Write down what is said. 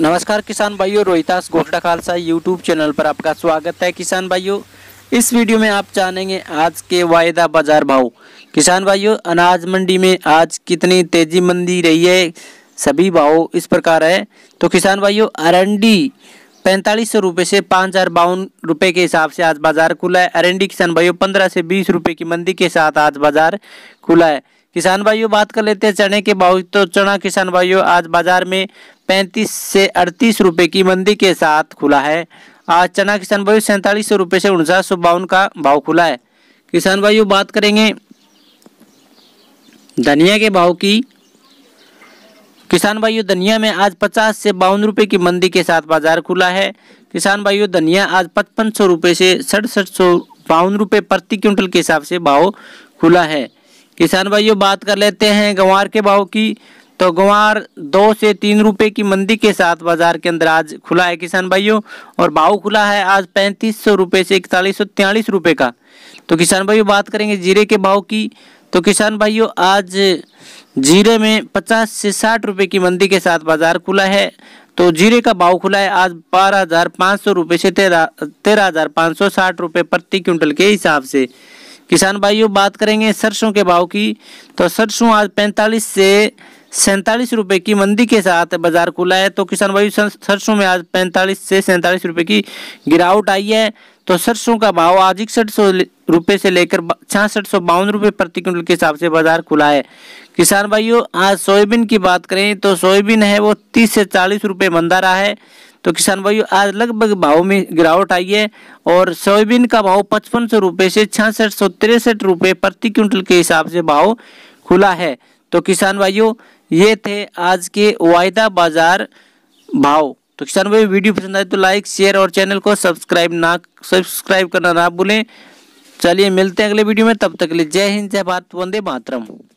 नमस्कार किसान भाइयों रोहितास गोखड़ा खालसा यूट्यूब चैनल पर आपका स्वागत है किसान भाइयों इस वीडियो में आप जानेंगे आज के वायदा बाजार भाव किसान भाइयों अनाज मंडी में आज कितनी तेजी मंदी रही है सभी भाव इस प्रकार है तो किसान भाइयों अरंडी पैंतालीस सौ रुपये से पाँच हज़ार बावन रुपये के हिसाब से आज बाजार खुला है अरंडी किसान भाइयों पंद्रह से बीस रुपये की मंदी के साथ आज बाजार खुला है किसान भाइयों बात कर लेते हैं चने के भाव तो चना किसान भाइयों आज बाजार में पैंतीस से अड़तीस रुपए की मंदी के साथ खुला है आज चना किसान भाइयों सैंतालीस सौ रुपये से उनचास सौ बावन का भाव खुला है किसान भाइयों बात करेंगे धनिया के भाव की किसान भाइयों धनिया में आज पचास से बावन रुपये की मंदी के साथ बाजार खुला है किसान भाइयों धनिया आज पचपन सौ रुपये से सड़सठ सौ बावन रुपये प्रति क्विंटल के हिसाब से भाव खुला है किसान भाइयों बात कर लेते हैं गंवार के भाव की तो गंवार दो से तीन रुपए की मंदी के साथ बाजार के अंदर आज खुला है किसान भाइयों और भाव खुला है आज पैंतीस सौ रुपये से इकतालीस सौ त्यालीस रुपये का तो किसान भाइयों बात करेंगे जीरे के भाव की तो किसान भाइयों आज जीरे में पचास से साठ रुपये की मंदी के साथ बाजार खुला है तो जीरे का भाव खुला है आज बारह हज़ार पाँच सौ रुपये से तेरह तेरह हज़ार पाँच सौ साठ प्रति क्विंटल के हिसाब से किसान भाइयों बात करेंगे सरसों के भाव की तो सरसों आज 45 से सैंतालीस रुपए की मंदी के साथ बाजार खुला है तो किसान भाई सरसों में आज पैंतालीस से सैंतालीस रुपए की गिरावट आई है तो सरसों का भाव आज इकसठ सौ रुपये से लेकर छियासठ सौ बावन रुपये प्रति क्विंटल के हिसाब से बाजार खुला है किसान भाइयों आज सोयाबीन की बात करें तो सोयाबीन है वो तीस से चालीस रुपए मंदा रहा है तो किसान भाइयों आज लगभग भाव में गिरावट आई है और सोयाबीन का भाव पचपन सौ रुपये से छियासठ सौ तिरसठ रुपये प्रति क्विंटल के हिसाब से भाव खुला है तो किसान भाइयों ये थे आज के वायदा बाजार भाव तो किसान भाई वीडियो पसंद आए तो लाइक शेयर और चैनल को सब्सक्राइब ना सब्सक्राइब करना ना भूलें चलिए मिलते हैं अगले वीडियो में तब तक के लिए जय हिंद जय भारत वंदे मातरम